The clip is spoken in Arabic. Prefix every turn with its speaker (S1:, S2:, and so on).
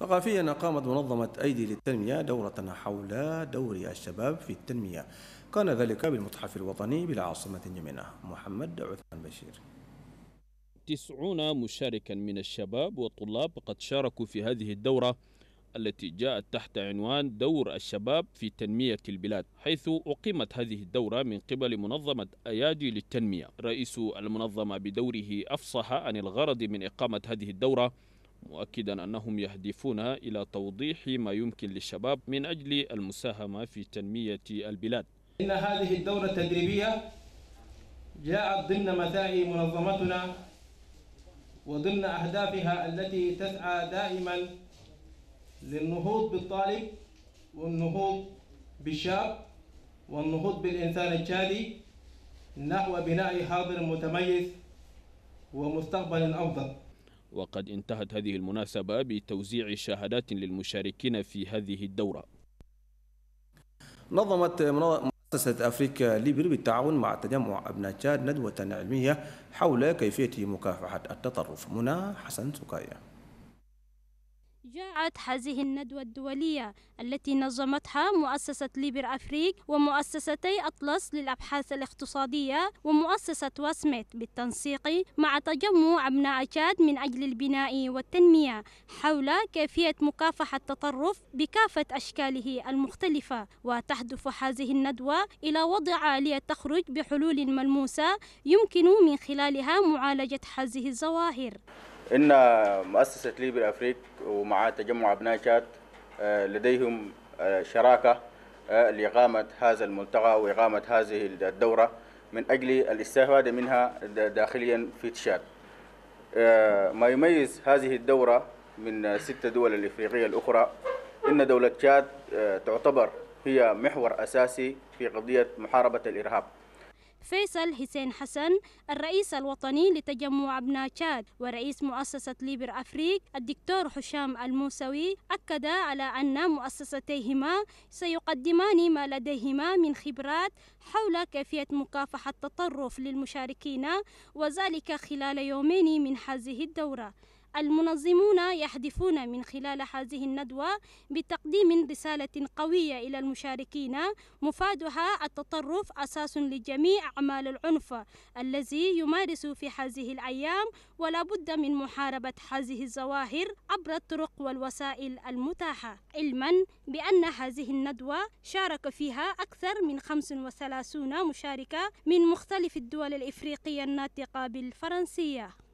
S1: ثقافيا أقامت منظمة أيدي للتنمية دورة حول دور الشباب في التنمية كان ذلك بالمتحف الوطني بالعاصمة اليمنى محمد عثمان بشير
S2: تسعون مشاركا من الشباب والطلاب قد شاركوا في هذه الدورة التي جاءت تحت عنوان دور الشباب في تنمية البلاد حيث أقيمت هذه الدورة من قبل منظمة أيادي للتنمية رئيس المنظمة بدوره أفصح عن الغرض من إقامة هذه الدورة مؤكدا أنهم يهدفون إلى توضيح ما يمكن للشباب من أجل المساهمة في تنمية البلاد
S3: إن هذه الدورة التدريبية جاءت ضمن مدائي منظمتنا وضمن أهدافها التي تسعى دائما للنهوض بالطالب والنهوض بالشاب والنهوض بالإنسان الجادي نحو بناء حاضر متميز ومستقبل أفضل
S2: وقد انتهت هذه المناسبة بتوزيع شهادات للمشاركين في هذه الدورة نظمت
S1: مؤسسة أفريكا ليبر بالتعاون مع تجمع أبناء تشاد ندوة علمية حول كيفية مكافحة التطرف منى حسن سكايه
S4: جاءت هذه الندوة الدولية التي نظمتها مؤسسة ليبر أفريك ومؤسستي أطلس للأبحاث الاقتصادية ومؤسسة واسمت بالتنسيق مع تجمع أبناء أشاد من أجل البناء والتنمية حول كيفية مكافحة التطرف بكافة أشكاله المختلفة وتهدف هذه الندوة إلى وضع آلية تخرج بحلول ملموسة يمكن من خلالها معالجة هذه الظواهر
S5: إن مؤسسة ليبر افريك ومع تجمع أبناء شات آه، لديهم آه، شراكة آه، لإقامة هذا الملتقى وإقامة هذه الدورة من أجل الاستفادة منها داخليا في تشاد ما يميز هذه الدورة من ست دول الإفريقية الأخرى إن دولة تشاد تعتبر هي محور أساسي في قضية محاربة الإرهاب
S4: فيصل حسين حسن الرئيس الوطني لتجمع أبناء تشاد ورئيس مؤسسة ليبر أفريك الدكتور حشام الموسوي أكد على أن مؤسستيهما سيقدمان ما لديهما من خبرات حول كيفية مكافحة التطرف للمشاركين وذلك خلال يومين من هذه الدورة المنظمون يهدفون من خلال هذه الندوة بتقديم رسالة قوية إلى المشاركين مفادها التطرف أساس لجميع أعمال العنف الذي يمارس في هذه الأيام ولا بد من محاربة هذه الظواهر عبر الطرق والوسائل المتاحة علما بأن هذه الندوة شارك فيها أكثر من 35 مشاركة من مختلف الدول الإفريقية الناطقة بالفرنسية